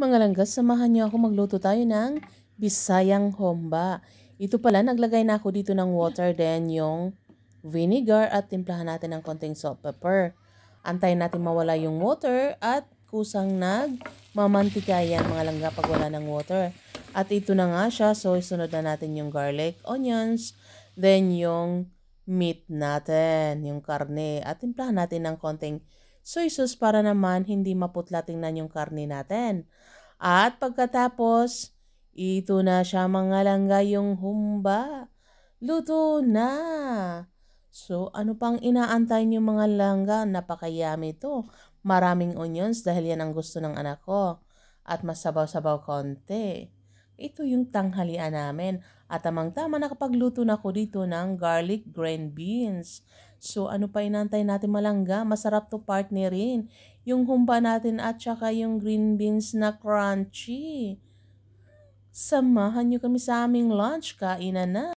Mga langga, samahan niyo ako magluto tayo ng Bisayang Homba. Ito pala, naglagay na ako dito ng water then yung vinegar at timplahan natin ng konting salt pepper. Antayin natin mawala yung water at kusang nagmamantika yan mga langga pag wala ng water. At ito na nga siya, so isunod na natin yung garlic, onions, then yung meat natin, yung karne. At timplahan natin ng konting soy sauce para naman hindi maputlating tingnan yung karne natin. At pagkatapos, ito na siya mga langga yung humba. Luto na! So, ano pang inaantay niyo mga langga? Napakayami to. Maraming onions dahil yan ang gusto ng anak ko. At masabaw-sabaw konti. Ito yung tanghalian namin. At amang tama nakapagluto na ako dito ng garlic green beans. So ano pa inantay natin malangga? Masarap to partner rin. Yung humba natin at saka yung green beans na crunchy. Samahan nyo kami sa aming lunch. Kainan na.